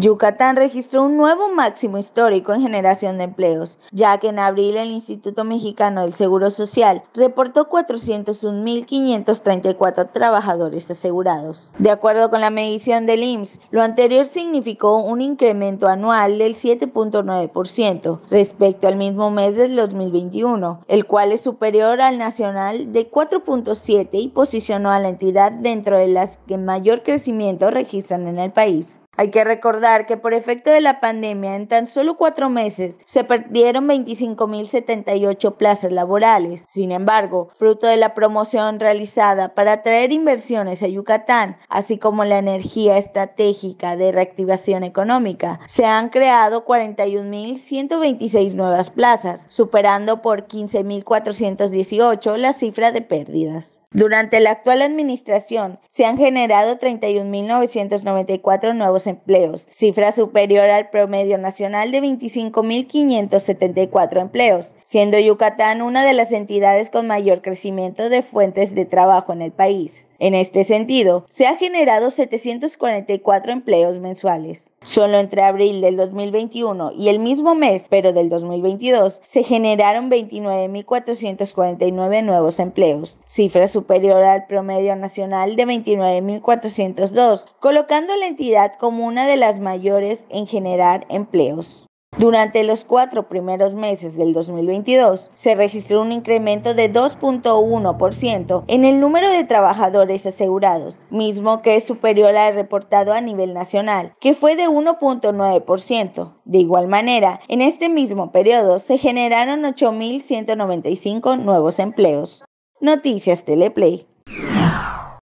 Yucatán registró un nuevo máximo histórico en generación de empleos, ya que en abril el Instituto Mexicano del Seguro Social reportó 401.534 trabajadores asegurados. De acuerdo con la medición del IMSS, lo anterior significó un incremento anual del 7.9% respecto al mismo mes del 2021, el cual es superior al nacional de 4.7 y posicionó a la entidad dentro de las que mayor crecimiento registran en el país. Hay que recordar que por efecto de la pandemia, en tan solo cuatro meses se perdieron 25.078 plazas laborales. Sin embargo, fruto de la promoción realizada para atraer inversiones a Yucatán, así como la energía estratégica de reactivación económica, se han creado 41.126 nuevas plazas, superando por 15.418 la cifra de pérdidas. Durante la actual administración se han generado 31.994 nuevos empleos, cifra superior al promedio nacional de 25.574 empleos, siendo Yucatán una de las entidades con mayor crecimiento de fuentes de trabajo en el país. En este sentido, se ha generado 744 empleos mensuales. Solo entre abril del 2021 y el mismo mes, pero del 2022, se generaron 29.449 nuevos empleos, cifra superior al promedio nacional de 29.402, colocando la entidad como una de las mayores en generar empleos. Durante los cuatro primeros meses del 2022, se registró un incremento de 2.1% en el número de trabajadores asegurados, mismo que es superior al reportado a nivel nacional, que fue de 1.9%. De igual manera, en este mismo periodo se generaron 8.195 nuevos empleos. Noticias Teleplay.